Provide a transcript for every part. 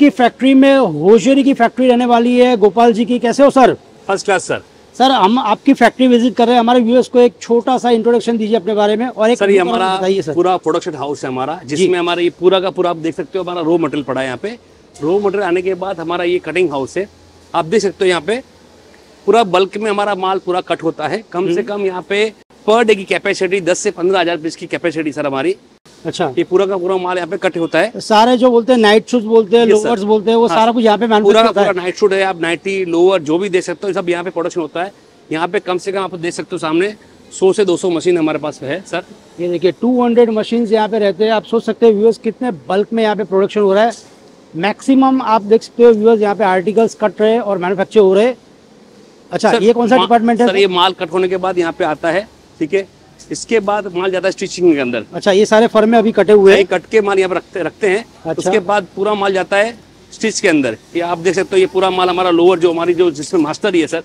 की फैक्ट्री में होशियरी की फैक्ट्री रहने वाली है गोपाल जी की कैसे हो sir first class sir sir हम आपकी फैक्ट्री विजिट कर रहे हैं हमारे व्यूअर्स को एक छोटा सा इंट्रोडक्शन दीजिए अपने बारे में और एक सर ये हमारा पूरा प्रोडक्शन हाउस है हमारा जिसमें हमारा ये पूरा का पूरा आप देख सकते हो हमारा रो मटेरियल पड़ा है यहाँ पे रो मटेरियल आने के बाद हमारा ये कटिंग हाउस है आप देख सकते हो यहाँ पे पूरा बल्क में हमारा माल पूरा कट होता है कम से हम्म। कम यहाँ पे पर डे की कैपेसिटी दस से पंद्रह हजार पीस की कैपेसिटी सर हमारी अच्छा ये पूरा का पूरा माल यहाँ पे कट होता है सारे जो बोलते हैं नाइट शूज बोलते हैं लोअर्स बोलते हैं वो हाँ, सारा कुछ यहाँ पे पूरा का पूरा नाइट शूट है आप नाइटी लोअर जो भी देख सकते हो सब यहाँ पे प्रोडक्शन होता है यहाँ पे कम से कम आप देख सकते हो सामने सौ से 200 मशीन हमारे पास है सर ये देखिए 200 हंड्रेड मशीन यहाँ पे रहते हैं आप सोच सकते हैं व्यूअर्स कितने बल्क में यहाँ पे प्रोडक्शन हो रहा है मैक्सिमम आप देख सकते हो व्यूअर्स यहाँ पे आर्टिकल्स कट रहे और मैनुफेक्चर हो रहे अच्छा ये कौन सा डिपार्टमेंट है सर ये माल कट होने के बाद यहाँ पे आता है ठीक है इसके बाद माल जाता है स्टिचिंग के अंदर अच्छा ये सारे फर्मे अभी कटे हुए हैं कट के माल यहाँ रखते रखते हैं अच्छा। उसके बाद पूरा माल जाता है स्टिच के अंदर ये आप देख सकते हो ये पूरा माल हमारा लोअर जो हमारी जो जिसमें मास्टर ही है सर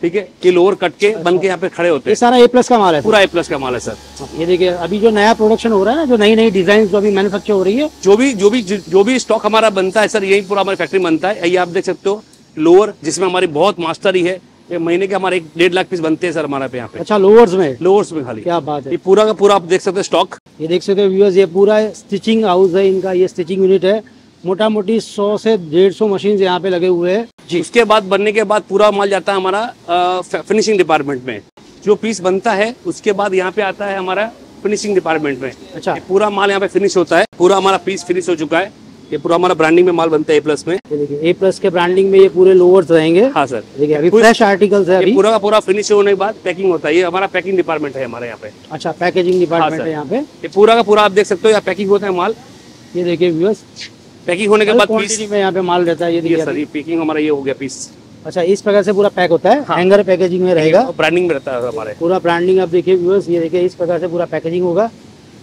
ठीक है ये लोअर कट के अच्छा। बन के यहाँ पे खड़े होते हैं सारा ए प्लस का माल है पूरा ए प्लस का माल है सर ये देखिए अभी जो नया प्रोडक्शन हो रहा है ना जो नई नई डिजाइन जो अभी मैनुफेक्चर हो रही है जो भी जो भी जो भी स्टॉक हमारा बनता है सर यही पूरा हमारी फैक्ट्री बनता है ये आप देख सकते हो लोअर जिसमें हमारी बहुत मास्टरी है ये महीने के हमारे एक डेढ़ लाख पीस बनते हैं सर हमारे यहाँ पे अच्छा लोअर्स में लोअर्स में खाली क्या बात है ये पूरा का पूरा आप देख सकते हैं स्टॉक ये देख सकते हैं व्यूअर्स ये पूरा स्टिचिंग हाउस है इनका ये स्टिचिंग यूनिट है मोटा मोटी सौ से डेढ़ सौ मशीन यहाँ पे लगे हुए हैं जी उसके बाद बनने के बाद पूरा माल जाता है हमारा फिनिशिंग डिपार्टमेंट में जो पीस बनता है उसके बाद यहाँ पे आता है हमारा फिनिशिंग डिपार्टमेंट में अच्छा पूरा माल यहाँ पे फिनिश होता है पूरा हमारा पीस फिनिश हो चुका है ये पूरा हमारा ब्रांडिंग में माल बनता है ए प्लस में ए प्लस के ब्रांडिंग में ये पूरे लोअर्स रहेंगे हाँ सर देखिए फ्रेश आर्टिकल्स है अभी पूरा का पूरा फिनिश होने के बाद पैकिंग होता है ये हमारा पैकिंग डिपार्टमेंट है हमारे यहाँ पे अच्छा पैकेजिंग डिपार्टमेंट हाँ, है यहाँ पे ये पूरा का पूरा आप देख सकते हो यहाँ पैकिंग होता है माल ये देखिए व्यूअर्स पैकिंग होने के बाद में यहाँ पे माल रहता है ये सर ये पैकिंग हमारा ये हो गया पीस अच्छा इस प्रकार से पूरा पैक होता है हाँ। हैंगर पैकेजिंग में रहेगा ब्रांडिंग में रहता है हमारे पूरा ब्रांडिंग आप देखिए व्यूअर्स ये देखिए इस प्रकार से पूरा पैकेजिंग होगा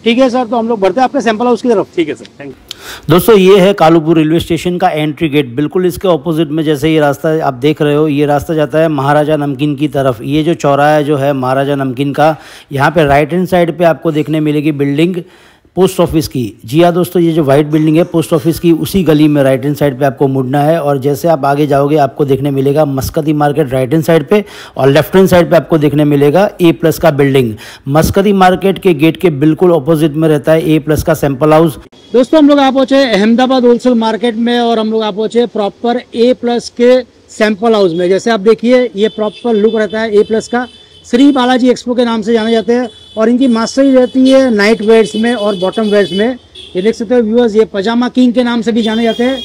ठीक है सर तो हम लोग बढ़ते हैं आपके सैंपल हाउस की तरफ ठीक है सर थैंक यू दोस्तों ये है कालूपुर रेलवे स्टेशन का एंट्री गेट बिल्कुल इसके ऑपोजिट में जैसे ये रास्ता आप देख रहे हो ये रास्ता जाता है महाराजा नमकीन की तरफ ये जो चौराहा जो है महाराजा नमकीन का यहाँ पे राइट हैंड साइड पे आपको देखने मिलेगी बिल्डिंग पोस्ट ऑफिस की जी हाँ दोस्तों ये जो वाइट बिल्डिंग है पोस्ट ऑफिस की उसी गली में राइट हैंड साइड पे आपको मुड़ना है और जैसे आप आगे जाओगे आपको देखने मिलेगा Maskati market right hand side पे और लेफ्ट हैंड साइड पे आपको देखने मिलेगा ए प्लस का बिल्डिंग मस्कती मार्केट के गेट के बिल्कुल अपोजिट में रहता है ए प्लस का सैंपल हाउस दोस्तों हम लोग आप पहुंचे अहमदाबाद होलसेल मार्केट में और हम लोग आप पहुंचे प्रॉपर ए प्लस के सैंपल हाउस में जैसे आप देखिए ये प्रॉपर लुक रहता है ए प्लस का श्री बालाजी एक्सपो के नाम से जाने जाते हैं और इनकी मास्टरी रहती है नाइट वेयर्स में और बॉटम वेयर्स में ये देख सकते हो व्यूअर्स ये पजामा किंग के नाम से भी जाने जाते हैं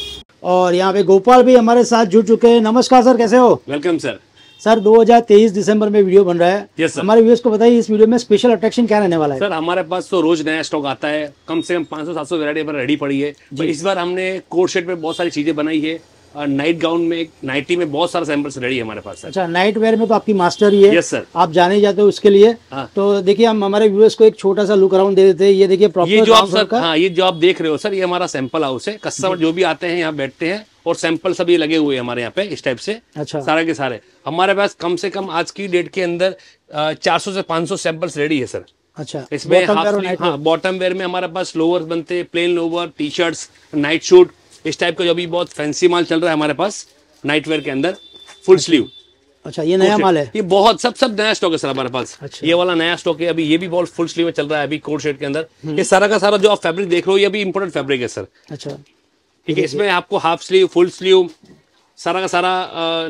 और यहाँ पे गोपाल भी हमारे साथ जुड़ चुके हैं नमस्कार सर कैसे हो वेलकम सर सर 2023 दिसंबर में वीडियो बन रहा है yes, हमारे व्यूअर्स को बताइए इस वीडियो में स्पेशल अट्रैक्शन क्या रहने वाला है सर हमारे पास तो रोज नया स्टॉक आता है कम से कम 500 700 वेरायटी पर रेडी पड़ी है इस बार हमने कोर्ट शेट में बहुत सारी चीजें बनाई है नाइट गाउन में नाइटी में बहुत सारा सैंपल्स रेडी है हमारे पास अच्छा नाइट वेयर में तो आपकी मास्टर ही है यस सर आप जाने जाते हो उसके लिए हाँ। तो देखिए हम हमारे व्यूअर्स को एक छोटा सा लुक अराउंड दे देते हैं ये देखिए प्रॉपर ये जो आप सर हाँ ये जो आप देख रहे हो सर ये हमारा सैंपल हाउस है कस्टमर जो भी आते हैं यहाँ बैठते हैं और सैंपल सभी लगे हुए हैं हमारे यहाँ पे इस टाइप से अच्छा सारे के सारे हमारे पास कम से कम आज की डेट के अंदर चार सौ से पांच सौ सैंपल्स रेडी है सर अच्छा इसमें बॉटम वेयर हाँ, में हमारे पास लोवर बनते हैं plain lower T shirts night suit इस टाइप का जो अभी बहुत फैंसी माल चल रहा है हमारे पास नाइट वेयर के अंदर फुल स्लीव अच्छा ये नया माल है ये बहुत सब सब नया स्टॉक है सर हमारे पास अच्छा। ये वाला नया स्टॉक है अभी ये भी बहुत फुल स्लीव में चल रहा है अभी कोट शेड के अंदर हम्म। ये सारा का सारा जो आप फैब्रिक देख रहे हो ये भी इम्पोर्टेंट फैब्रिक है सर अच्छा ठीक है इसमें आपको हाफ स्लीव फुल स्लीव सारा का सारा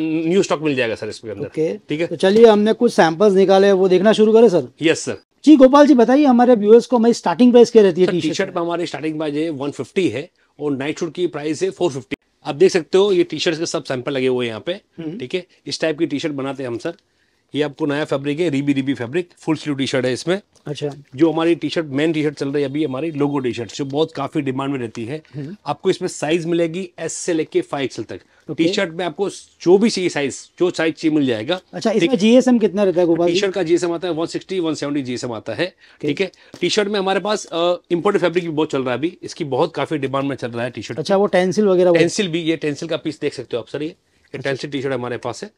न्यू स्टॉक मिल जाएगा सर इसके अंदर ठीक है तो चलिए हमने कुछ सैंपल्स निकाले वो देखना शुरू करें sir yes sir ji Gopal ji बताइए हमारे व्यूअर्स को हमारी स्टार्टिंग प्राइस क्या रहती है टी शर्ट पर हमारी स्टार्टिंग प्राइस वन फिफ्टी है और नाइट शूट की प्राइस है फोर फिफ्टी आप देख सकते हो ये टी शर्ट के सब सैंपल लगे हुए हैं यहाँ पे हम्म। ठीक है इस टाइप की टी शर्ट बनाते हैं हम सर ये आपको नया फैब्रिक है रीबी रीबी fabric full sleeve T shirt है इसमें अच्छा जो हमारी T shirt main T shirt चल रही है अभी हमारी लोगो टी शर्ट जो बहुत काफी डिमांड में रहती है हम्म। आपको इसमें साइज मिलेगी एस से लेके फाइव एक्सल तक टी शर्ट में आपको जो भी चाहिए साइज जो साइज चाहिए मिल जाएगा अच्छा इसमें जीएसएम कितना रहता है टी शर्ट का जीएसएम आता है वन सेवेंटी जीएसएम आता है ठीक है टी शर्ट में हमारे पास इम्पोर्टेड फेब्रिक भी बहुत चल रहा है अभी इसकी बहुत काफी डिमांड में चल रहा है टी शर्ट अच्छा वो टेंसिल वगैरह टेंसिल भी ये टेंसिल का पीस देख सकते हो आप सर ये टेंसिल टी शर्ट हमारे पास है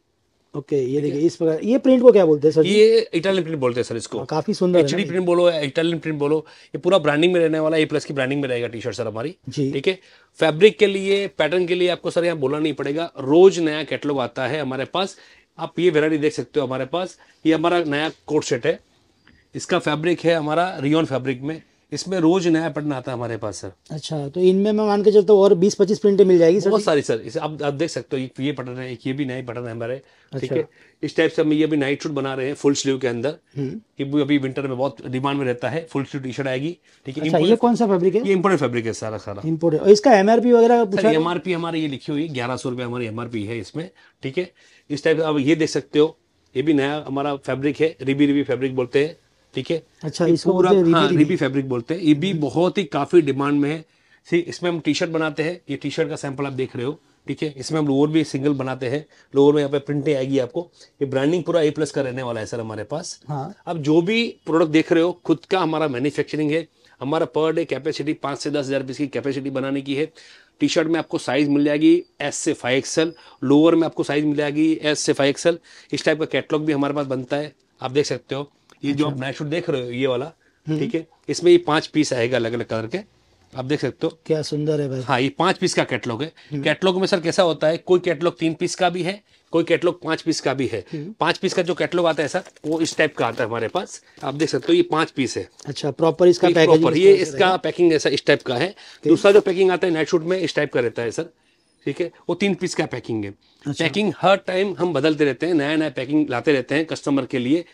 ओके ये देखिए इस प्रकार ये प्रिंट को क्या बोलते हैं सर ये इटालियन प्रिंट बोलते हैं सर इसको हाँ, काफी सुंदर एच प्रिंट बोलो इटालियन प्रिंट बोलो ये पूरा ब्रांडिंग में रहने वाला ए प्लस की ब्रांडिंग में रहेगा टी शर्ट सर हमारी ठीक है फैब्रिक के लिए पैटर्न के लिए आपको सर यहाँ बोला नहीं पड़ेगा रोज नया कैटलॉग आता है हमारे पास आप ये वेरायटी देख सकते हो हमारे पास ये हमारा नया कोट सेट है इसका फैब्रिक है हमारा रियोन फैब्रिक में इसमें रोज नया पैटर्न आता है हमारे पास सर अच्छा तो इनमें मैं मान के चलता हूँ और बीस पच्चीस प्रिंटे मिल जाएगी बहुत सारी सर इसे आप आप देख सकते हो ये पैटर्न है एक ये भी नया पैटर्न है हमारे ठीक अच्छा। है इस टाइप से हम ये भी नाइट सूट बना रहे हैं फुल स्लीव के अंदर ये हम्म। भी अभी विंटर में बहुत डिमांड में रहता है फुल स्लीव टी शर्ट आएगी ठीक है अच्छा, ये कौन सा फैब्रिक है ये इम्पोर्ट फैब्रिक है सारा सारा इम्पोर्ट इसका एमआरपी वगैरह एमआरपी हमारे ये लिखी हुई ग्यारह सौ रुपये हमारी एमआरपी है इसमें ठीक है इस टाइप से आप ये देख सकते हो ये भी नया हमारा फैब्रिक है रिबी रिबी फैब्रिक बोलते हैं ठीक है अच्छा इसको पूरा हाँ रीबी फैब्रिक बोलते हैं ये भी बहुत ही काफ़ी डिमांड में है सी इसमें हम टी शर्ट बनाते हैं ये टी शर्ट का सैंपल आप देख रहे हो ठीक है इसमें हम लोअर भी सिंगल बनाते हैं लोअर में यहाँ पे प्रिंटिंग आएगी आपको ये ब्रांडिंग पूरा ए प्लस का रहने वाला है सर हमारे पास अब हाँ। जो भी प्रोडक्ट देख रहे हो खुद का हमारा मैन्युफैक्चरिंग है हमारा पर डे कैपेसिटी पाँच से दस हज़ार पीस की कैपेसिटी बनाने की है टी शर्ट में आपको साइज़ मिल जाएगी एस से फाइव एक्सएल लोअर में आपको साइज़ मिल जाएगी एस से फाइव एक्सएल इस टाइप का कैटलॉग भी हमारे पास बनता है आप देख सकते हो ये जो अच्छा। आप नाइट देख रहे हो ये वाला हम्म। ठीक है इसमें ये पांच पीस आएगा अलग अलग कलर के आप देख सकते हो क्या सुंदर है भाई हाँ ये पांच पीस का कैटलॉग है कैटलॉग हम्म। में सर कैसा होता है कोई कैटलॉग तीन पीस का भी है कोई कैटलॉग पांच पीस का भी है हम्म। पांच पीस का जो कैटलॉग आता है सर वो इस टाइप का आता है हमारे पास आप देख सकते हो ये पांच पीस है अच्छा प्रॉपर इसका प्रॉपर ये इसका पैकिंग ऐसा इस टाइप का है दूसरा जो पैकिंग आता है नाइट शूट में इस टाइप का रहता है सर ठीक है वो तीन पीस का पैकिंग है अच्छा। पैकिंग हर टाइम हम बदलते रहते हैं नया नया पैकिंग लाते रहते हैं कस्टमर के लिए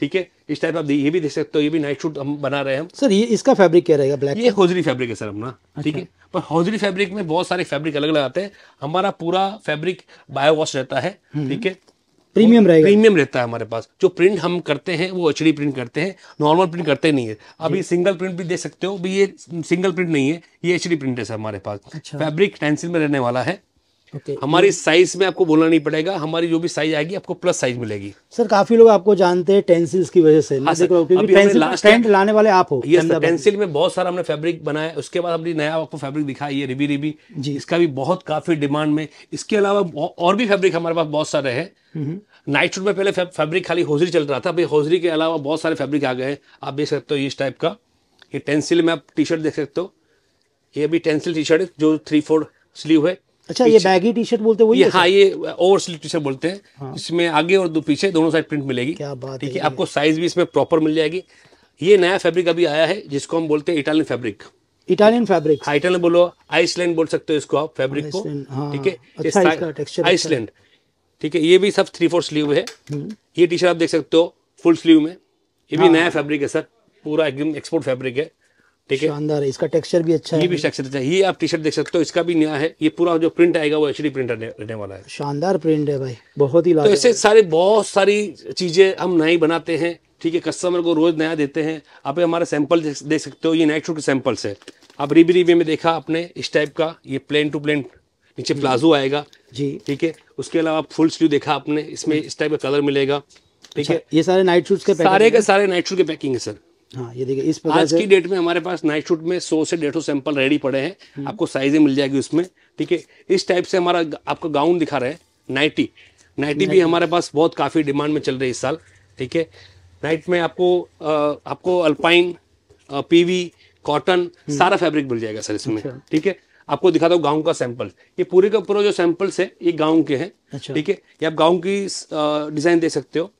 ठीक है इस टाइप आप ये भी देख सकते हो ये भी नाइट सूट हम बना रहे हैं सर ये इसका फैब्रिक क्या रहेगा ब्लैक ये हौजरी फैब्रिक है सर हम ठीक अच्छा। है पर हौजरी फैब्रिक में बहुत सारे फैब्रिक अलग अलग आते हैं हमारा पूरा फैब्रिक बायोवॉश रहता है हम्म। ठीक है प्रीमियम रहेगा प्रीमियम रहता है हमारे पास जो प्रिंट हम करते हैं वो एच प्रिंट करते हैं नॉर्मल प्रिंट करते नहीं है अब ये सिंगल प्रिंट भी देख सकते हो भी ये सिंगल प्रिंट नहीं है ये एच प्रिंट है सर हमारे पास फैब्रिक अच्छा। टेंसिल में रहने वाला है okay. हमारी साइज में आपको बोलना नहीं पड़ेगा हमारी जो भी साइज आएगी आपको प्लस साइज मिलेगी सर काफी लोग आपको जानते हैं टेंसिल्स की वजह से हाँ, पेंसिल लाने वाले आप हो टेंसिल में बहुत सारा हमने फैब्रिक बनाया उसके बाद हमने नया आपको फैब्रिक दिखाई ये रिबी रिबी जी इसका भी बहुत काफी डिमांड में इसके अलावा और भी फैब्रिक हमारे पास बहुत सारे है नाइट हम्म। में पहले फैब्रिक खाली होजरी चल रहा था होजरी के अलावा बहुत सारे फैब्रिक आ गए आप देख सकते हो इस टाइप का ये टेंसिल में आप टी शर्ट देख सकते हो ये अभी टेंसिल टी शर्ट जो थ्री फोर स्लीव है अच्छा ये बैगी टी शर्ट बोलते वही हाँ ये ओवर स्लीव टी शर्ट बोलते हैं हाँ। इसमें आगे और दो पीछे दोनों साइड प्रिंट मिलेगी क्या बात ठीक है आपको साइज भी इसमें प्रॉपर मिल जाएगी ये नया फैब्रिक अभी आया है जिसको हम बोलते हैं इटालियन फैब्रिक इटालियन फैब्रिक हाँ इटालियन बोलो आइसलैंड बोल सकते हो इसको आप फैब्रिक को हाँ। ठीक है आइसलैंड अच्छा, अच्छा ठीक है ये भी सब थ्री फोर स्लीव है हम्म। ये टी शर्ट आप देख सकते हो फुल स्लीव में ये भी हाँ। नया फैब्रिक है सर पूरा एकदम एक्सपोर्ट फैब्रिक है ठीक है शानदार है इसका टेक्सचर भी अच्छा ये है ये भी टेक्सचर अच्छा ये आप टी शर्ट देख सकते हो इसका भी नया है ये पूरा जो प्रिंट आएगा वो एच डी प्रिंट रहने वाला है शानदार प्रिंट है भाई बहुत ही तो ऐसे सारे बहुत सारी चीजें हम नई बनाते हैं ठीक है कस्टमर को रोज नया देते हैं आप हमारा सैंपल देख सकते हो ये नाइट शूट के सैंपल्स है आप रिबी रिबी में देखा आपने इस टाइप का ये प्लेन टू प्लेन नीचे प्लाजो आएगा जी ठीक है उसके अलावा आप फुल स्लीव देखा आपने इसमें इस टाइप का कलर मिलेगा ठीक अच्छा, है ये सारे नाइट शूज के सारे के सारे नाइट शूट के पैकिंग है सर हाँ ये देखिए इस प्रकार आज की डेट में हमारे पास नाइट शूट में सौ से डेढ़ सैंपल रेडी पड़े हैं हम्म। आपको साइजें मिल जाएगी उसमें ठीक है इस टाइप से हमारा आपका गाउन दिखा रहे हैं नाइटी नाइटी भी हमारे पास बहुत काफ़ी डिमांड में चल रही है इस साल ठीक है नाइट में आपको आ, आपको अल्पाइन पीवी कॉटन हम्म। सारा फैब्रिक मिल जाएगा सर इसमें अच्छा। ठीक है आपको दिखा दो गाँव का सैंपल ये पूरे का पूरा जो सैंपल्स है ये गाँव के हैं अच्छा। ठीक है ये आप गाँव की डिज़ाइन दे सकते हो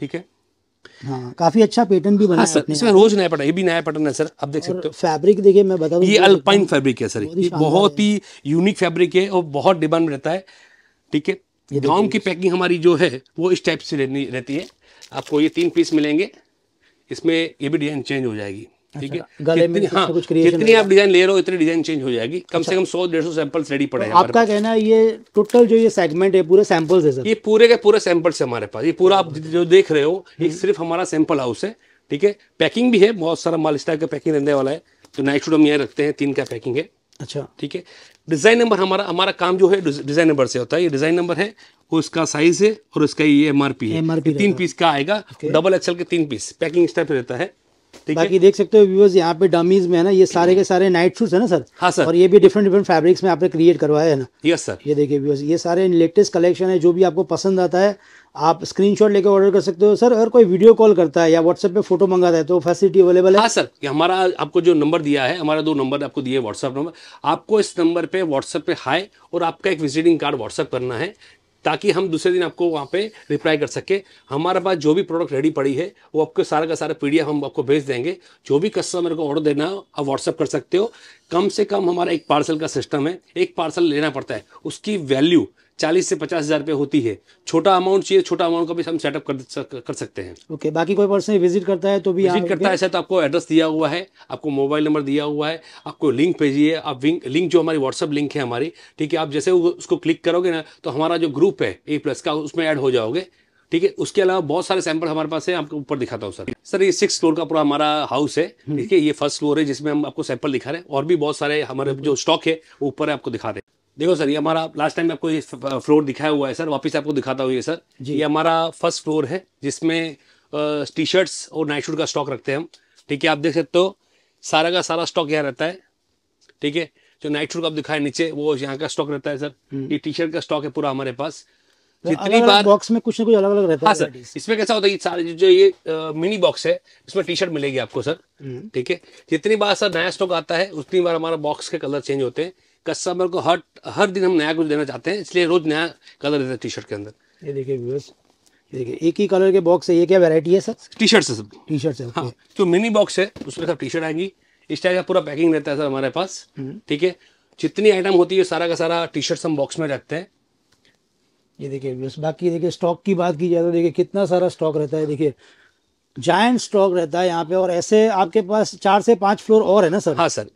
ठीक है हाँ, काफी अच्छा पैटर्न भी बना हाँ, सर इसमें रोज नया पैटर्न ये भी नया पैटर्न है सर आप देख सकते हो फैब्रिक देखिए मैं बता ये अल्पाइन तो फैब्रिक है सर ये बहुत ही यूनिक फैब्रिक है और बहुत डिमांड रहता है ठीक है गाउन की पैकिंग हमारी जो है वो इस टाइप से रहती है आपको ये तीन पीस मिलेंगे इसमें ये भी डिजाइन चेंज हो जाएगी ठीक अच्छा, है तो हाँ, कुछ जितनी आप डिजाइन ले रहे हो इतनी डिजाइन चेंज हो जाएगी कम अच्छा। से कम सौ डेढ़ सौ सैंपल्स रेडी पड़े हैं तो आपका कहना है ये टोटल जो ये सेगमेंट है पूरे सैंपल्स है सर ये पूरे के पूरे सैंपल्स है हमारे पास ये पूरा आप जो देख रहे हो ये हम्म। सिर्फ हमारा सैंपल हाउस है ठीक है पैकिंग भी है बहुत सारा माल स्टाइल का पैकिंग रहने वाला है तो नाइट शूट हम यहाँ रखते हैं तीन का पैकिंग है अच्छा ठीक है डिज़ाइन नंबर हमारा हमारा काम जो है डिज़ाइन नंबर से होता है ये डिज़ाइन नंबर है और इसका साइज है और इसका ये एम है MRP तीन पीस का आएगा डबल एक्सएल के तीन पीस पैकिंग इस स्टाइल रहता है बाकी देख सकते हो व्यूवर्स यहाँ पे डमीज में है ना ये सारे के सारे नाइट शूज है ना सर हाँ सर और ये भी डिफरेंट डिफरेंट फैब्रिक्स में आपने क्रिएट करवाया है ना यस सर ये देखिए व्यूवर्स ये सारे लेटेस्ट कलेक्शन है जो भी आपको पसंद आता है आप स्क्रीनशॉट लेके ऑर्डर कर सकते हो सर अगर कोई वीडियो कॉल करता है या व्हाट्सएप पे फोटो मंगाता है तो फैसिलिटी अवेलेबल है हाँ सर हमारा आपको जो नंबर दिया है हमारा दो नंबर आपको दिए व्हाट्सएप नंबर आपको इस नंबर पे व्हाट्सएप पे हाय और आपका एक विजिटिंग कार्ड व्हाट्सएप करना है ताकि हम दूसरे दिन आपको वहाँ पे रिप्लाई कर सके हमारे पास जो भी प्रोडक्ट रेडी पड़ी है वो आपको सारा का सारा पीडीएफ हम आपको भेज देंगे जो भी कस्टमर को ऑर्डर देना हो आप व्हाट्सअप कर सकते हो कम से कम हमारा एक पार्सल का सिस्टम है एक पार्सल लेना पड़ता है उसकी वैल्यू चालीस से पचास हज़ार रुपये होती है छोटा अमाउंट चाहिए छोटा अमाउंट का भी हम सेटअप कर, कर सकते हैं ओके बाकी कोई पर्सन विजिट करता है तो भी विजिट करता है तो आपको एड्रेस दिया हुआ है आपको मोबाइल नंबर दिया हुआ है आपको लिंक भेजिए आप लिंक लिंक जो हमारी व्हाट्सअप लिंक है हमारी ठीक है आप जैसे उसको क्लिक करोगे ना तो हमारा जो ग्रुप है ए प्लस का उसमें ऐड हो जाओगे ठीक है उसके अलावा बहुत सारे सैंपल हमारे पास है आपको ऊपर दिखाता हूँ सर सर ये सिक्स फ्लोर का पूरा हमारा हाउस है हम्म। ठीक है ये फर्स्ट फ्लोर है जिसमें हम आपको सैंपल दिखा रहे हैं और भी बहुत सारे हमारे जो स्टॉक है वो ऊपर है आपको दिखा रहे हैं देखो सर ये हमारा लास्ट टाइम आपको ये फ्लोर दिखाया हुआ है सर वापस आपको दिखाता हूँ ये सर ये हमारा फर्स्ट फ्लोर है जिसमें टी शर्ट्स और नाइट शूट का स्टॉक रखते हैं हम ठीक है आप देख सकते हो सारा का सारा स्टॉक यहाँ रहता है ठीक है जो नाइट शूट आप दिखाए नीचे वो यहाँ का स्टॉक रहता है सर हम्म। ये टी शर्ट का स्टॉक है पूरा हमारे पास तो जितनी बार बॉक्स में कुछ ना कुछ अलग अलग रहता है हाँ, सर इसमें कैसा होता है सारे जो ये मिनी बॉक्स है इसमें टी शर्ट मिलेगी आपको सर हम्म। ठीक है जितनी बार सर नया स्टॉक आता है उतनी बार हमारा बॉक्स के कलर चेंज होते हैं कस्टमर को हर हर दिन हम नया कुछ देना चाहते हैं इसलिए रोज नया कलर देते हैं टी शर्ट के अंदर ये देखिए व्यूअर्स देखिए एक ही कलर के बॉक्स है ये क्या वैरायटी है सर टी शर्ट है सब टी शर्ट है हाँ जो मिनी बॉक्स है उसमें सब टी शर्ट आएंगी इस टाइप का पूरा पैकिंग रहता है सर हमारे पास हम्म। ठीक है जितनी आइटम होती है सारा का सारा टी शर्ट हम बॉक्स में रखते हैं ये देखिए बाकी देखिए स्टॉक की बात की जाए तो देखिए कितना सारा स्टॉक रहता है देखिए जायंट स्टॉक रहता है यहाँ पे और ऐसे आपके पास चार से पांच फ्लोर और है ना सर हाँ सर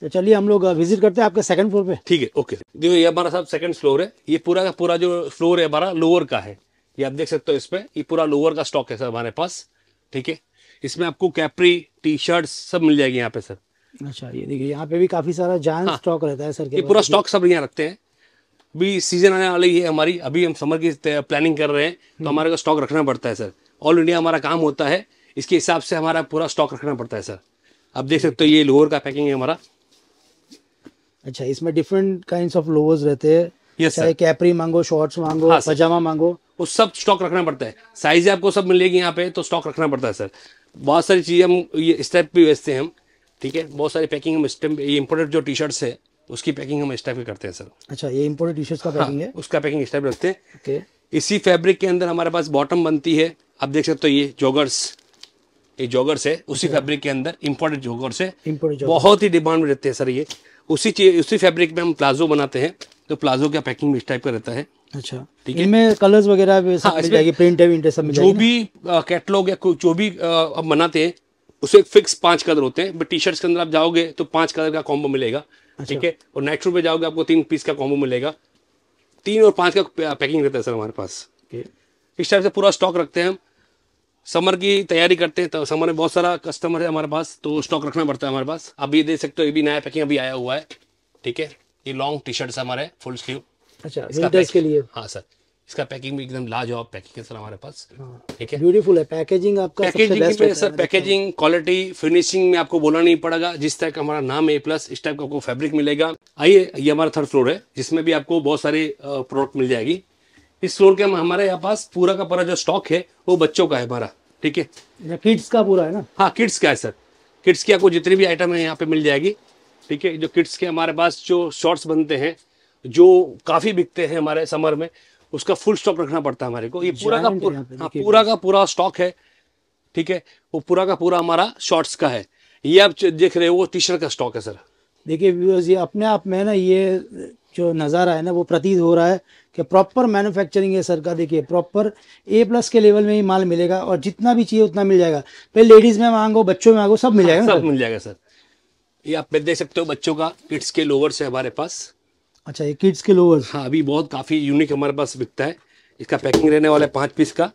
तो चलिए हम लोग विजिट करते हैं आपके सेकंड फ्लोर पे ठीक है ओके देखो ये हमारा साहब सेकंड फ्लोर है ये पूरा का पूरा जो फ्लोर है हमारा लोअर का है ये आप देख सकते हो इसमें ये पूरा लोअर का स्टॉक है सर हमारे पास ठीक है इसमें आपको कैपरी टी शर्ट सब मिल जाएगी यहाँ पे सर अच्छा ये देखिए यहाँ पे भी काफी सारा जान हाँ, स्टॉक रहता है सर ये पूरा स्टॉक सब यहाँ रखते हैं अभी सीजन आने वाली है हमारी अभी हम समर की प्लानिंग कर रहे हैं तो हम्म। हमारे को स्टॉक रखना पड़ता है सर ऑल इंडिया हमारा काम होता है इसके हिसाब से हमारा पूरा स्टॉक रखना पड़ता है सर आप देख सकते हो ये लोअर का पैकिंग है हमारा अच्छा इसमें डिफरेंट काइंड ऑफ लोअर्स रहते हैं yes, चाहे कैपरी मांगो शॉर्ट्स मांगो हाँ, पजामा मांगो वो सब स्टॉक रखना पड़ता है साइज आपको सब मिलेगी यहाँ पे तो स्टॉक रखना पड़ता है सर बहुत सारी चीज़ें हम ये स्टेप भी बेचते हैं हम ठीक है बहुत सारी पैकिंग हम स्टेप ये इम्पोर्टेड जो टी शर्ट्स है उसकी पैकिंग हम इस टाइप की करते हैं सर अच्छा ये इम्पोर्टेड टी शर्ट्स का पैकिंग हाँ, है उसका पैकिंग इस टाइप रखते हैं okay. इसी फैब्रिक के अंदर हमारे पास बॉटम बनती है आप देख सकते हो ये जॉगर्स ये जॉगर्स है उसी फैब्रिक अच्छा। के अंदर इम्पोर्टेड जॉगर्स है बहुत ही डिमांड में रहते हैं सर ये उसी चीज उसी फैब्रिक में हम प्लाजो बनाते हैं तो प्लाजो का पैकिंग इस टाइप का रहता है अच्छा ठीक है कलर्स वगैरह सब प्रिंट हाँ, है जो भी कैटलॉग या जो भी हम बनाते हैं उसे फिक्स पांच कलर होते हैं बट टी शर्ट्स के अंदर आप जाओगे तो पांच कलर का कॉम्बो मिलेगा अच्छा। ठीक है और नाइट शूट पे जाओगे आपको तीन पीस का कॉम्बो मिलेगा तीन और पांच का पैकिंग रहता है सर हमारे पास इस टाइप से पूरा स्टॉक रखते हैं हम समर की तैयारी करते हैं तो समर में बहुत सारा कस्टमर है हमारे पास तो स्टॉक रखना पड़ता है हमारे पास अभी ये देख सकते हो ये भी नया पैकिंग अभी आया हुआ है ठीक है ये लॉन्ग टी शर्ट हमारे फुल स्लीव अच्छा विंटर्स के लिए हाँ सर इसका पैकिंग भी एकदम लाजवाब पैकिंग है सर हमारे पास हाँ। ठीक है ब्यूटीफुल है पैकेजिंग आपका पैकेजिंग में सर पैकेजिंग क्वालिटी फिनिशिंग में आपको बोला नहीं पड़ेगा जिस टाइप का हमारा नाम है प्लस इस टाइप का आपको फैब्रिक मिलेगा आइए ये हमारा थर्ड फ्लोर है जिसमें भी आपको बहुत सारे प्रोडक्ट मिल जाएगी इस फ्लोर के हमारे यहाँ पास पूरा का पूरा जो स्टॉक है वो बच्चों का है हमारा ठीक है किड्स का पूरा है ना हाँ किड्स का है सर किड्स की आपको जितनी भी आइटम है यहाँ पे मिल जाएगी ठीक है जो किड्स के हमारे पास जो शॉर्ट्स बनते हैं जो काफ़ी बिकते हैं हमारे समर में उसका फुल स्टॉक रखना पड़ता है हमारे को ये पूरा का पूरा हाँ पूरा का पूरा स्टॉक है ठीक है वो पूरा का पूरा हमारा शॉर्ट्स का है ये आप देख रहे हो वो टी शर्ट का स्टॉक है सर देखिए व्यूअर्स ये अपने आप में ना ये जो नज़ारा है ना वो प्रतीत हो रहा है कि प्रॉपर मैन्युफैक्चरिंग है सर का देखिए प्रॉपर ए प्लस के लेवल में ही माल मिलेगा और जितना भी चाहिए उतना मिल जाएगा पहले लेडीज़ में मांगो बच्चों में मांगो सब मिल जाएगा हाँ, सब मिल जाएगा सर ये आप देख सकते हो बच्चों का किड्स के लोवर्स है हमारे पास अच्छा ये किड्स के लोवर्स हाँ अभी बहुत काफ़ी यूनिक हमारे पास बिकता है इसका पैकिंग रहने वाला है पाँच पीस का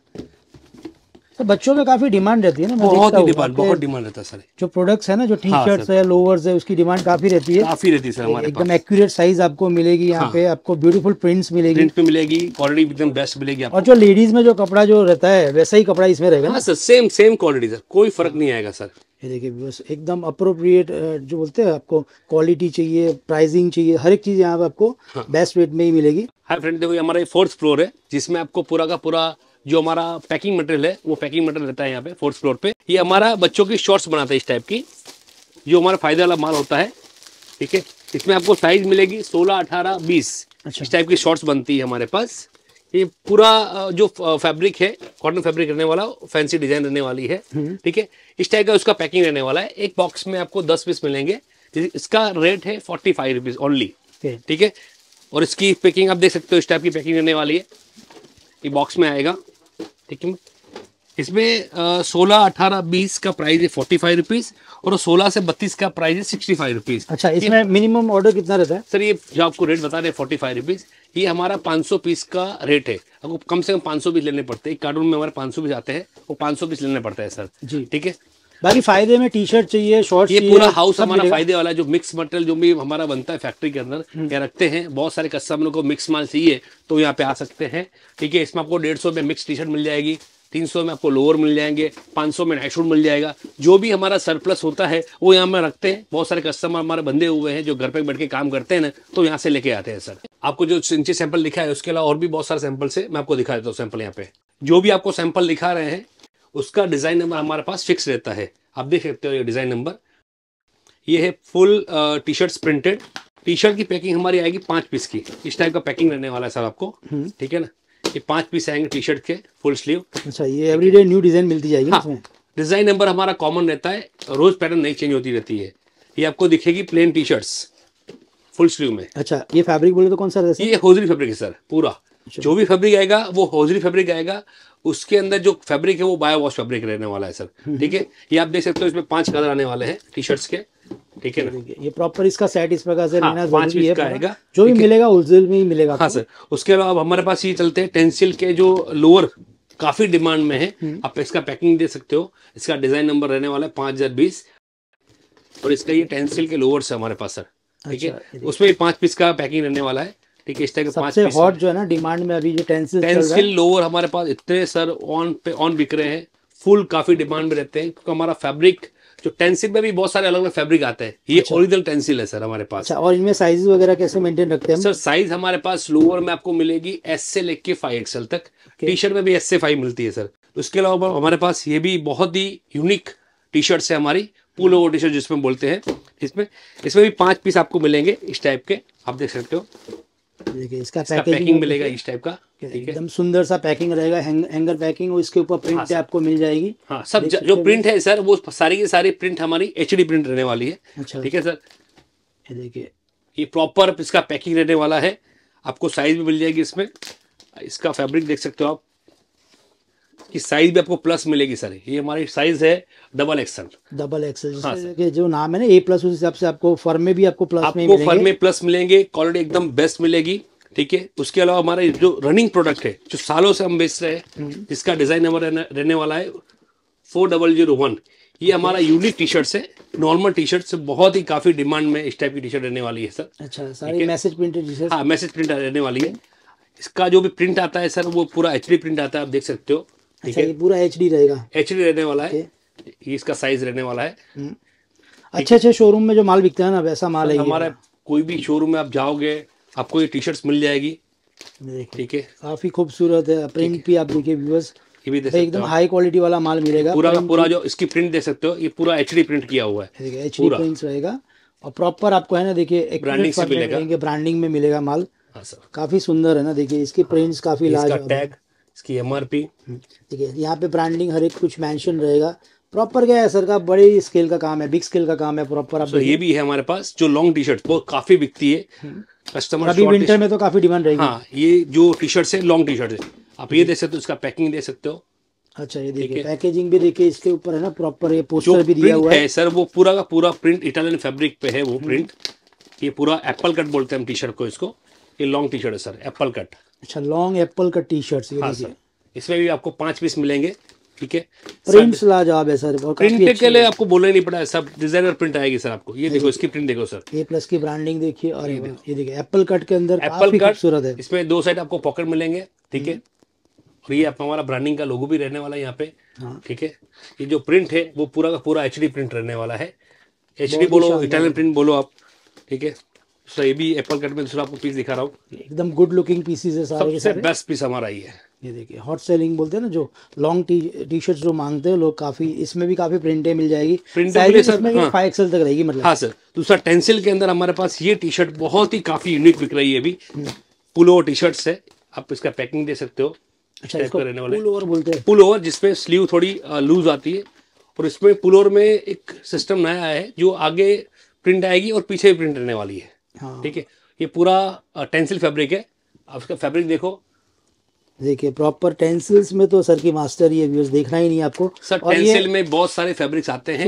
सर तो बच्चों में काफी डिमांड रहती है ना बहुत ही डिमांड बहुत डिमांड रहता है सर जो प्रोडक्ट्स है ना जो टी शर्ट्स हाँ, है लोवर्स है उसकी डिमांड काफी रहती है काफी रहती है सर हमारे एकदम एक्यूरेट साइज आपको मिलेगी यहाँ हाँ। पे आपको ब्यूटीफुल प्रिंट्स मिलेगी प्रिंट मिलेगी क्वालिटी एकदम बेस्ट मिलेगी और जो लेडीज में जो कपड़ा जो रहता है वैसा ही कपड़ा इसमें रहेगा हाँ, sir same same quality sir कोई फर्क नहीं आएगा सर ये देखिए बस एकदम अप्रोप्रिएट जो बोलते हैं आपको क्वालिटी चाहिए प्राइसिंग चाहिए हर एक चीज़ यहाँ पे आपको बेस्ट हाँ। रेट में ही मिलेगी हाय फ्रेंड देखो हमारा फोर्थ फ्लोर है जिसमें आपको पूरा का पूरा जो हमारा पैकिंग मटेरियल है वो पैकिंग मटेरियल रहता है यहाँ पे फोर्थ फ्लोर पे ये हमारा बच्चों की शॉर्ट्स बनाता है इस टाइप की जो हमारा फायदे वाला माल होता है ठीक है इसमें आपको साइज मिलेगी सोलह अठारह बीस अच्छा। इस टाइप की शॉर्ट्स बनती है हमारे पास ये पूरा जो फैब्रिक है कॉटन फैब्रिक रहने वाला फैंसी डिजाइन रहने वाली है हम्म। ठीक है इस टाइप का उसका पैकिंग रहने वाला है एक बॉक्स में आपको दस पीस मिलेंगे इसका रेट है फोर्टी फाइव रुपीज ओनली ठीक है और इसकी पैकिंग आप देख सकते हो इस टाइप की पैकिंग रहने वाली है ये बॉक्स में आएगा ठीक है इसमें सोलह अठारह बीस का प्राइस है फोर्टी फाइव रुपीज और सोलह से बत्तीस का प्राइस है सिक्सटी फाइव रुपीज अच्छा इसमें मिनिमम ऑर्डर कितना रहता है सर ये जो आपको रेट बता रहे हैं फोर्टी फाइव रुपीज ये हमारा पाँच सौ पीस का रेट है आपको कम से कम पाँच सौ पीस लेने पड़ते हैं एक कार्टून में हमारे पाँच सौ पीस आते हैं वो पाँच सौ पीस लेने पड़ता है सर जी ठीक है बाकी फायदे में टी शर्ट चाहिए शॉर्ट ये पूरा हाउस हमारा फायदे वाला जो मिक्स मटेरियल जो भी हमारा बनता है फैक्ट्री के अंदर क्या हम्म। रखते हैं बहुत सारे कस्टमर को मिक्स माल चाहिए तो यहाँ पे आ सकते हैं ठीक है इसमें आपको डेढ़ सौ में मिक्स टी शर्ट मिल जाएगी तीन सौ में आपको लोअर मिल जाएंगे 500 सौ में नाइट मिल जाएगा जो भी हमारा सरप्लस होता है वो यहाँ में रखते हैं बहुत सारे कस्टमर हमारे बंधे हुए हैं जो घर पे बैठ के काम करते हैं ना तो यहाँ से लेके आते हैं सर आपको जो सिंची सैंपल लिखा है उसके अलावा और भी बहुत सारे सैंपल से मैं आपको दिखा देता हूँ सैंपल यहाँ पे जो भी आपको सैंपल दिखा रहे हैं उसका डिज़ाइन नंबर हमारे पास फिक्स रहता है आप देख सकते हो ये डिज़ाइन नंबर ये है full T shirts printed T shirt की पैकिंग हमारी आएगी पाँच पीस की इस टाइप का पैकिंग रहने वाला है सर आपको हम्म। ठीक है ना ये पाँच पीस आएंगे टी शर्ट के फुल स्लीव अच्छा ये एवरीडे न्यू डिज़ाइन मिलती जाएगी हाँ, डिज़ाइन नंबर हमारा कॉमन रहता है रोज़ पैटर्न नहीं चेंज होती रहती है ये आपको दिखेगी plain T shirts full sleeve में अच्छा ये फैब्रिक बोले तो कौन सा ये होजरी फैब्रिक है सर पूरा अच्छा। जो भी फैब्रिक आएगा वो होजरी फैब्रिक आएगा उसके अंदर जो फैब्रिक है वो बायो वॉश फैब्रिक रहने वाला है सर हम्म। ठीक है ये आप देख सकते हो इसमें पांच कलर आने वाले हैं टी शर्ट्स के ठीक है ना ये प्रॉपर इसका सेट इस प्रकार से हाँ, रहना पांच पीस का आएगा जो भी मिलेगा होलसेल में ही मिलेगा हाँ सर उसके अलावा हमारे पास ये चलते हैं टेंसिल के जो लोअर काफी डिमांड में है हम्म। आप इसका पैकिंग दे सकते हो इसका डिजाइन नंबर रहने वाला है पांच हजार बीस और इसका ये टेंसिल के लोअर्स है हमारे पास सर ठीक है अच्छा, उसमें पांच पीस का पैकिंग रहने वाला है ठीक है इस तरह के पांच सबसे हॉट जो है ना डिमांड में अभी जो टेंसिल टेंसिल लोअर हमारे पास इतने सर ऑन पे ऑन बिक रहे हैं फुल काफी डिमांड में रहते हैं क्योंकि हमारा फैब्रिक जो टेंसिल में भी बहुत सारे अलग अलग फैब्रिक आते हैं ये ओरिजिनल अच्छा। टेंसिल है सर हमारे पास अच्छा, और इनमें साइज वगैरह कैसे मेंटेन रखते हैं सर साइज हमारे पास लोअर में आपको मिलेगी एस से लेके फाइव एक्सएल तक टी शर्ट में भी एस से फाइव मिलती है सर तो उसके अलावा हमारे पास ये भी बहुत ही यूनिक टी शर्ट्स है हमारी पुल ओवर टी शर्ट जिसमें बोलते हैं इसमें इसमें भी पांच पीस आपको मिलेंगे इस टाइप के आप देख सकते हो देखिए इसका, इसका पैकिंग मिलेगा इस टाइप का एकदम सुंदर सा पैकिंग रहेगा हैंगर पैकिंग और इसके ऊपर प्रिंट हाँ, आपको मिल जाएगी हाँ सब ज, जो प्रिंट है सर वो सारी की सारी प्रिंट हमारी एच प्रिंट रहने वाली है अच्छा ठीक है सर ये देखिए ये प्रॉपर इसका पैकिंग रहने वाला है आपको साइज भी मिल जाएगी इसमें इसका फैब्रिक देख सकते हो आप कि साइज भी आपको प्लस मिलेगी सर ये हमारी साइज है डबल एक्सल डबल एक्सल के जो नाम है ना ए प्लस उस हिसाब से आपको फर्म में भी आपको प्लस आपको फर्म में प्लस मिलेंगे क्वालिटी एकदम बेस्ट मिलेगी ठीक है उसके अलावा हमारा जो रनिंग प्रोडक्ट है जो सालों से हम बेच रहे हैं हम्म। जिसका डिजाइन नंबर रहने वाला है फोर डबल जीरो वन ये हमारा यूनिक टी शर्ट है नॉर्मल टी शर्ट से बहुत ही काफी डिमांड में इस टाइप की टी शर्ट रहने वाली है सर अच्छा मैसेज प्रिंटेड हाँ मैसेज प्रिंट रहने वाली है इसका जो भी प्रिंट आता है सर वो पूरा एच प्रिंट आता है आप देख सकते हो अच्छा ये पूरा एच रहेगा एच रहने वाला है ये इसका साइज रहने वाला है अच्छे अच्छे शोरूम में जो माल बिकता है ना वैसा माल है हमारा कोई भी शोरूम में आप जाओगे आपको ये टी शर्ट मिल जाएगी ठीक है काफी खूबसूरत है प्रिंट भी आप देखिए व्यूअर्स ये भी देख एकदम हाई क्वालिटी वाला माल मिलेगा पूरा पूरा जो इसकी प्रिंट देख सकते हो ये पूरा एच प्रिंट किया हुआ है एच डी प्रिंट रहेगा और प्रॉपर आपको है ना देखिए ब्रांडिंग से मिलेगा ब्रांडिंग में मिलेगा माल हाँ, काफी सुंदर है ना देखिए इसकी प्रिंट्स हाँ। काफी लार्ज टैग इसकी एम ठीक है यहाँ पे ब्रांडिंग हर एक कुछ मैंशन रहेगा प्रॉपर क्या है सर का बड़े स्केल का काम है बिग स्केल का काम है प्रॉपर आप so ये भी है हमारे पास जो लॉन्ग टी शर्ट वो काफी बिकती है कस्टमर हम्म। अभी विंटर में तो काफी डिमांड रहेगी हाँ ये जो टी शर्ट है लॉन्ग टी शर्ट है आप ये दे सकते हो इसका पैकिंग दे सकते हो अच्छा ये देखिए पैकेजिंग भी देखिए इसके ऊपर है ना प्रॉपर ये पोस्टर भी दिया हुआ है सर वो पूरा का पूरा प्रिंट इटालियन फैब्रिक पे है वो प्रिंट हम्म। ये पूरा एप्पल कट बोलते हैं हम टी शर्ट को इसको ये लॉन्ग टी शर्ट है सर एप्पल कट अच्छा लॉन्ग एप्पल का टी शर्ट ये हाँ इसमें भी आपको पांच पीस मिलेंगे ठीक है प्रिंट्स लाजवाब है सर प्रिंट के लिए आपको बोलना नहीं पड़ा सब डिजाइनर प्रिंट आएगी सर आपको ये देखो इसकी प्रिंट देखो सर ए प्लस की ब्रांडिंग देखिए और ये देखिए एप्पल कट के अंदर एप्पल कट खूबसूरत है इसमें दो साइड आपको पॉकेट मिलेंगे ठीक है हम्म। और ये आपका हमारा ब्रांडिंग का लोगो भी रहने वाला है यहाँ पे हाँ। ठीक है ये जो प्रिंट है वो पूरा का पूरा एच प्रिंट रहने वाला है एच बोलो इटालियन प्रिंट बोलो आप ठीक है सो ये भी एप्पल कट में दूसरा आपको पीस दिखा रहा हूँ एकदम गुड लुकिंग पीसीज है सारे सबसे बेस्ट पीस हमारा ही है ये देखिए हॉट सेलिंग बोलते हैं ना जो लॉन्ग टी शर्ट जो मांगते हैं लोग काफी इसमें भी काफी प्रिंटे मिल जाएगी प्रिंटें फाइव हाँ। तक रहेगी मतलब हाँ सर दूसरा टेंसिल के अंदर हमारे पास ये टी शर्ट बहुत ही काफी यूनिक बिक रही है अभी पुलोवर टी शर्ट है आप इसका पैकिंग दे सकते हो अच्छा पुल ओवर बोलते हैं पुल जिसमें स्लीव थोड़ी लूज आती है और इसमें पुल ओवर में एक सिस्टम नया आया है जो आगे प्रिंट आएगी और पीछे भी प्रिंट रहने वाली है हाँ। ठीक है ये पूरा टेंसिल फैब्रिक है आप इसका फैब्रिक देखो देखिए प्रॉपर टेंसिल्स में तो सर की मास्टर ये व्यूअर्स देखना ही नहीं आपको सर और टेंसिल में बहुत सारे फैब्रिक्स आते हैं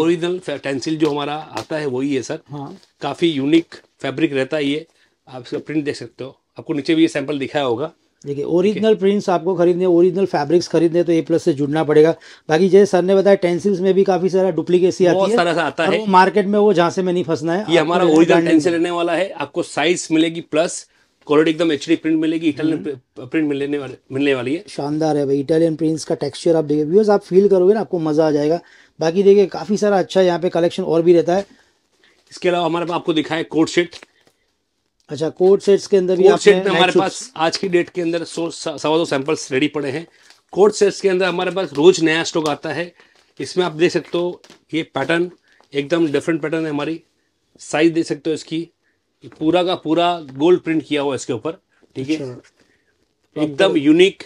ओरिजिनल टेंसिल जो हमारा आता है वही है सर हाँ काफ़ी यूनिक फैब्रिक रहता है ये आप इसका प्रिंट देख सकते हो आपको नीचे भी ये सैंपल दिखाया होगा देखिए ओरिजिनल प्रिंट्स आपको खरीदने ओरिजिनल फैब्रिक्स खरीदने तो ए प्लस से जुड़ना पड़ेगा बाकी जैसे सर ने बताया टेंसिल्स में भी काफी सारा डुप्लीकेसी आती है आता है मार्केट में वो से मैं नहीं फंसना है ये हमारा ओरिजिनल टेंसिल रहने वाला है आपको साइज मिलेगी प्लस क्वालिटी एकदम एच प्रिंट मिलेगी इटालियन हम्म। प्रिंट मिलने मिलने वाली है शानदार है भाई इटालियन प्रिंट्स का टेक्सचर आप देखिए व्यूअर्स आप फील करोगे ना आपको मजा आ जाएगा बाकी देखिए काफ़ी सारा अच्छा यहाँ पे कलेक्शन और भी रहता है इसके अलावा हमारे आपको दिखाए कोट सेट अच्छा कोड सेट्स के अंदर भी सेट में हमारे पास आज की डेट के अंदर सौ सवा सौ सैंपल्स रेडी पड़े हैं कोड सेट्स के अंदर हमारे पास रोज नया स्टॉक आता है इसमें आप देख सकते हो ये पैटर्न एकदम डिफरेंट पैटर्न है हमारी साइज देख सकते हो इसकी पूरा का पूरा गोल्ड प्रिंट किया हुआ इसके ऊपर ठीक है अच्छा। एकदम यूनिक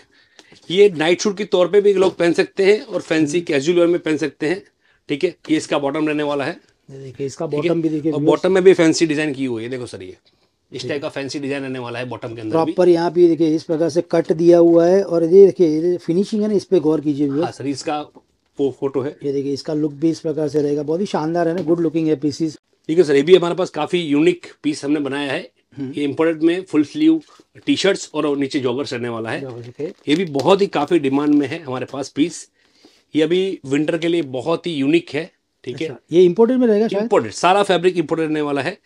ये नाइट शूट के तौर पे भी लोग पहन सकते हैं और फैंसी कैजुअल वेयर में पहन सकते हैं ठीक है ये इसका बॉटम रहने वाला है देखिए इसका बॉटम भी देखिए और बॉटम में भी फैंसी डिजाइन की हुई है देखो सर ये इस टाइप का फैंसी डिजाइन आने वाला है बॉटम के अंदर प्रॉपर यहाँ पे देखिए इस प्रकार से कट दिया हुआ है और ये देखिए फिनिशिंग है ना इस पे गौर कीजिए हाँ सर इसका फोटो है ये देखिए इसका लुक भी इस प्रकार से रहेगा बहुत ही शानदार है ना गुड लुकिंग है पीसेस ठीक है सर ये भी हमारे पास काफी यूनिक पीस हमने बनाया है हम्म। ये इम्पोर्टेड में फुल स्लीव टी शर्ट्स और नीचे जॉगर्स रहने वाला है ये भी बहुत ही काफी डिमांड में है हमारे पास पीस ये अभी विंटर के लिए बहुत ही यूनिक है अच्छा, हम्म, ठीक है ये इम्पोर्टेड में रहेगा इम्पोर्टेड सारा फैब्रिक इम्पोर्टेड रहने वाला है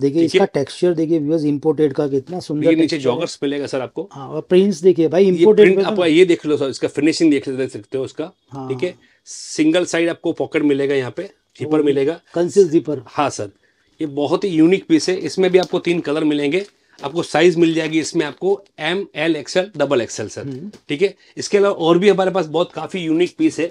देखिए इसका टेक्सचर देखिए व्यूअर्स इम्पोर्टेड का कितना सुंदर नीचे जॉगर्स मिलेगा सर आपको हाँ और प्रिंट्स देखिए भाई इम्पोर्टेड तो आप ये देख लो सर इसका फिनिशिंग देख सकते हो उसका हाँ। ठीक है सिंगल साइड आपको पॉकेट मिलेगा यहाँ पे जीपर मिलेगा कंसिल जीपर हाँ सर ये बहुत ही यूनिक पीस है इसमें भी आपको तीन कलर मिलेंगे आपको साइज मिल जाएगी इसमें आपको M L XL double XL sir हम्म। ठीक है इसके अलावा और भी हमारे पास बहुत काफी यूनिक पीस है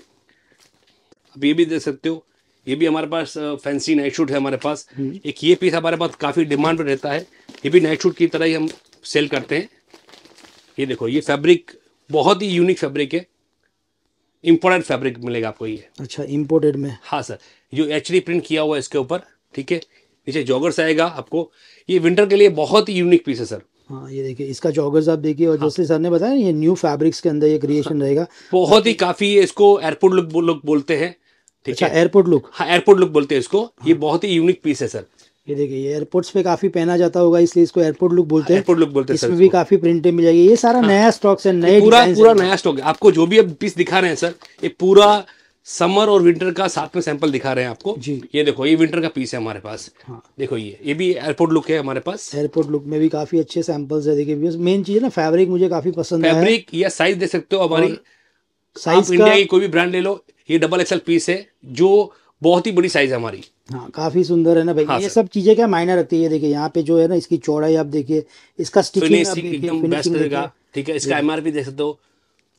आप ये भी दे सकते हो ये भी हमारे पास फैंसी नाइट शूट है हमारे पास हम्म। एक ये पीस हमारे पास काफ़ी डिमांड पर रहता है ये भी नाइट शूट की तरह ही हम सेल करते हैं ये देखो ये फैब्रिक बहुत ही यूनिक फैब्रिक है इम्पोर्टेड फैब्रिक मिलेगा आपको ये अच्छा इम्पोर्टेड में हाँ सर जो एच प्रिंट किया हुआ है इसके ऊपर ठीक है नीचे जॉगर्स आएगा आपको ये विंटर के लिए बहुत ही यूनिक पीस है सर हाँ ये देखिए इसका चौगर्स आप देखिए और हाँ। जैसे सर ने बताया ये न्यू फैब्रिक्स के अंदर ये क्रिएशन हाँ। रहेगा बहुत ही काफ़ी इसको एयरपोर्ट लुक लुक बोलते हैं ठीक अच्छा, है एयरपोर्ट लुक हाँ एयरपोर्ट लुक बोलते हैं इसको हाँ। ये बहुत ही यूनिक पीस है सर ये देखिए एयरपोर्ट्स पे काफी पहना जाता होगा इसलिए इसको एयरपोर्ट लुक बोलते हैं एयरपोर्ट लुक बोलते हैं इसमें भी काफी प्रिंटे मिल जाएगी ये सारा हाँ। नया स्टॉक है नए पूरा पूरा नया स्टॉक है आपको जो भी अब पीस दिखा रहे हैं सर ये पूरा समर और विंटर का साथ में सैंपल दिखा रहे हैं आपको जी ये देखो ये विंटर का पीस है हमारे पास हाँ देखो ये ये भी एयरपोर्ट लुक है हमारे पास एयरपोर्ट लुक में भी काफी अच्छे सैंपल्स है देखिए मेन चीज है ना फैब्रिक मुझे काफी पसंद है फैब्रिक या साइज देख सकते हो हमारी साइज इंडिया की कोई भी ब्रांड ले लो ये डबल एक्सएल पीस है जो बहुत ही बड़ी साइज है हमारी हाँ काफी सुंदर है ना भाई हाँ, ये सब चीजें क्या मायने रखती है देखिए यहाँ पे जो है ना इसकी चौड़ाई आप देखिए इसका स्टिचिंग एकदम बेस्ट रहेगा ठीक है इसका एमआरपी देख सकते हो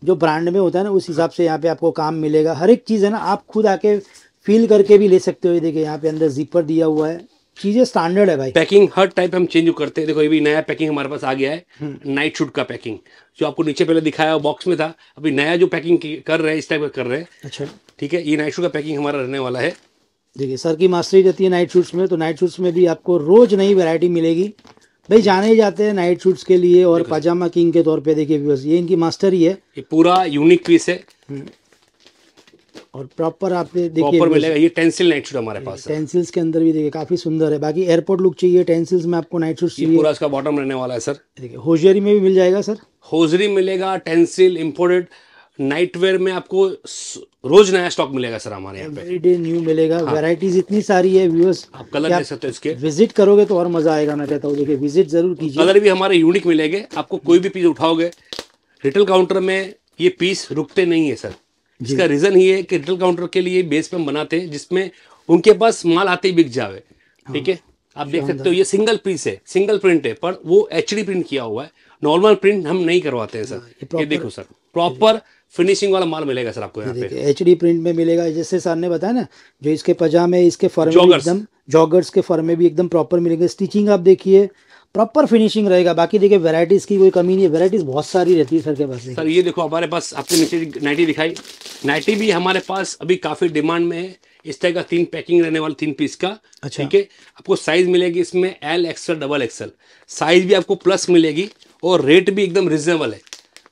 जो ब्रांड में होता है ना उस हिसाब से यहाँ पे आपको काम मिलेगा हर एक चीज़ है ना आप खुद आके फील करके भी ले सकते हो ये देखिए यहाँ पे अंदर जीपर दिया हुआ है चीजें स्टैंडर्ड है भाई पैकिंग हर टाइप हम चेंज करते हैं देखो ये भी नया पैकिंग हमारे पास आ गया है नाइट हम्म। शूट का पैकिंग जो आपको नीचे पहले दिखाया बॉक्स में था अभी नया जो पैकिंग कर रहे हैं इस टाइप का कर रहे हैं अच्छा ठीक है ये नाइट शूट का पैकिंग हमारा रहने वाला है देखिए सर की मास्टरी रहती है नाइट शूट्स में तो नाइट शूट्स में भी आपको रोज नई वेरायटी मिलेगी भाई जाने ही जाते हैं नाइट शूट्स के लिए और पाजामा किंग के तौर पे देखिए व्यूअर्स ये इनकी मास्टर ही है ये पूरा यूनिक पीस है हम्म। और प्रॉपर आप देखिए मिलेगा ये टेंसिल नाइट शूट हमारे पास टेंसिल्स के अंदर भी देखिए काफी सुंदर है बाकी एयरपोर्ट लुक चाहिए टेंसिल्स में आपको नाइट शूट चाहिए पूरा इसका बॉटम रहने वाला है सर देखिए होजरी में भी मिल जाएगा सर होजरी मिलेगा टेंसिल इम्पोर्टेड नाइटवेयर में आपको रोज नया स्टॉक मिलेगा सर हमारे यहाँ पे डे न्यू मिलेगा हाँ। वेराइटीज इतनी सारी है व्यूअर्स आप कलर ले सकते हो इसके विजिट करोगे तो और मजा आएगा मैं कहता हूँ देखिए विजिट जरूर कीजिए कलर भी हमारे यूनिक मिलेंगे आपको कोई भी पीस उठाओगे रिटेल काउंटर में ये पीस रुकते नहीं है सर इसका रीजन ये है कि रिटेल काउंटर के लिए बेस पे बनाते हैं जिसमें उनके पास माल आते ही बिक जावे हाँ। ठीक है आप देख सकते हो ये सिंगल पीस है सिंगल प्रिंट है पर वो एच प्रिंट किया हुआ है नॉर्मल प्रिंट हम नहीं करवाते हैं सर हाँ, ये देखो सर प्रॉपर फिनिशिंग वाला माल मिलेगा सर आपको यहाँ पे एच प्रिंट में मिलेगा जैसे सर ने बताया ना जो इसके पजामे इसके फर्म एकदम जॉगर्स के फर्मे भी एकदम प्रॉपर मिलेंगे स्टिचिंग आप देखिए प्रॉपर फिनिशिंग रहेगा बाकी देखिए वैरायटीज की कोई कमी नहीं है वैरायटीज बहुत सारी रहती है सर के पास सर ये देखो हमारे पास आपने नीचे नाइटी दिखाई नाइटी भी हमारे पास अभी काफ़ी डिमांड में है इस तरह का तीन पैकिंग रहने वाला तीन पीस का अच्छा ठीक है आपको साइज मिलेगी इसमें L XL double XL size भी आपको प्लस मिलेगी और रेट भी एकदम रिजनेबल है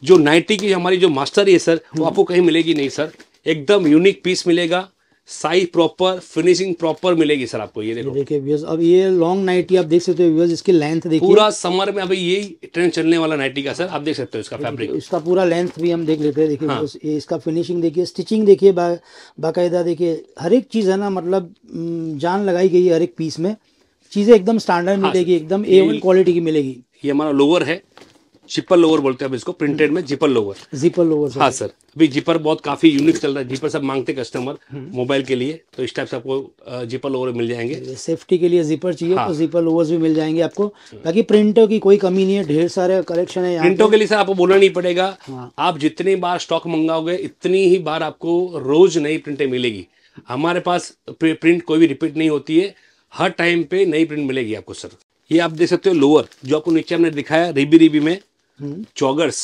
जो नाइटी की हमारी जो मास्टर है सर वो आपको कहीं मिलेगी नहीं सर एकदम यूनिक पीस मिलेगा साइज प्रॉपर फिनिशिंग प्रॉपर मिलेगी सर आपको ये देखो देखिए अब ये लॉन्ग नाइटी आप देख सकते हो व्यूअर्स इसकी लेंथ देखिए पूरा समर में अभी यही ट्रेंड चलने वाला नाइटी का सर आप देख सकते हो इसका फैब्रिक इसका पूरा लेंथ भी हम देख लेते हैं देखिए हाँ। इसका फिनिशिंग देखिए स्टिचिंग देखिए बाकायदा देखिए हर एक चीज़ है ना मतलब जान लगाई गई है हर एक पीस में चीज़ें एकदम स्टैंडर्ड हाँ, मिलेगी एकदम ए वन क्वालिटी की मिलेगी ये हमारा लोअर है जिपर लोवर बोलते हैं इसको प्रिंटेड में जिपर लोवर जिपर लोवर हाँ सर अभी जिपर बहुत काफी यूनिक चल रहा है जिपर सब मांगते कस्टमर हम्म। मोबाइल के लिए तो इस टाइप से आपको जिपर लोवर मिल जाएंगे सेफ्टी के लिए जिपर चाहिए हाँ। तो जिपर लोवर्स भी मिल जाएंगे आपको हम्म। बाकी प्रिंटो की कोई कमी नहीं है ढेर सारे कलेक्शन है प्रिंटो के लिए सर आपको बोलना नहीं पड़ेगा हाँ। आप जितनी बार स्टॉक मंगाओगे इतनी ही बार आपको रोज नई प्रिंटें मिलेगी हमारे पास प्रिंट कोई भी रिपीट नहीं होती है हर टाइम पे नई प्रिंट मिलेगी आपको सर ये आप देख सकते हो लोअर जो आपको नीचे हमने दिखाया रिबी रिबी में चौगर्स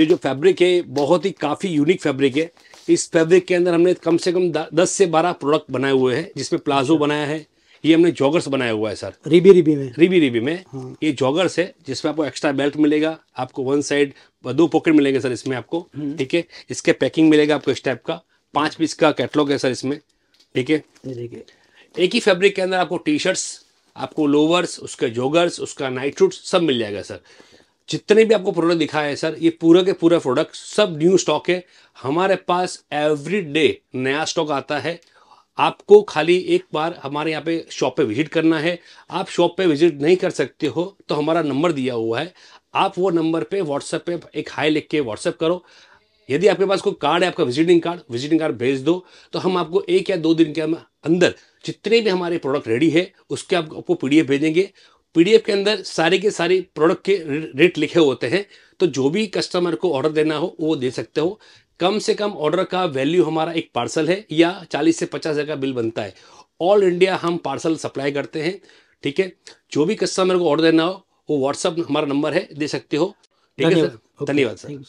ये जो फैब्रिक है बहुत ही काफ़ी यूनिक फैब्रिक है इस फैब्रिक के अंदर हमने कम से कम दस से बारह प्रोडक्ट बनाए हुए हैं जिसमें प्लाजो अच्छा। बनाया है ये हमने जॉगर्स बनाया हुआ है सर रिबी रिबी में रिबी रिबी में हाँ। ये जॉगर्स है जिसमें आपको एक्स्ट्रा बेल्ट मिलेगा आपको वन साइड दो पॉकेट मिलेंगे सर इसमें आपको हम्म। ठीक है इसके पैकिंग मिलेगा आपको इस टाइप का पांच पीस का कैटलॉग है सर इसमें ठीक है एक ही फैब्रिक के अंदर आपको टी शर्ट्स आपको लोवर्स उसके जॉगर्स उसका नाइट सूट सब मिल जाएगा सर जितने भी आपको प्रोडक्ट दिखाए हैं सर ये पूरा के पूरा प्रोडक्ट सब न्यू स्टॉक है हमारे पास एवरी डे नया स्टॉक आता है आपको खाली एक बार हमारे यहाँ पे शॉप पे विजिट करना है आप शॉप पे विजिट नहीं कर सकते हो तो हमारा नंबर दिया हुआ है आप वो नंबर पे व्हाट्सएप पे एक हाई लिख के व्हाट्सएप करो यदि आपके पास कोई कार्ड है आपका विजिटिंग कार्ड विजिटिंग कार्ड भेज दो तो हम आपको एक या दो दिन के अंदर जितने भी हमारे प्रोडक्ट रेडी है उसके आप, आपको पीडीएफ भेजेंगे पीडीएफ के अंदर सारे के सारे प्रोडक्ट के रेट लिखे होते हैं तो जो भी कस्टमर को ऑर्डर देना हो वो दे सकते हो कम से कम ऑर्डर का वैल्यू हमारा एक पार्सल है या 40 से 50 हज़ार का बिल बनता है ऑल इंडिया हम पार्सल सप्लाई करते हैं ठीक है जो भी कस्टमर को ऑर्डर देना हो वो व्हाट्सअप हमारा नंबर है दे सकते हो ठीक है सर धन्यवाद सर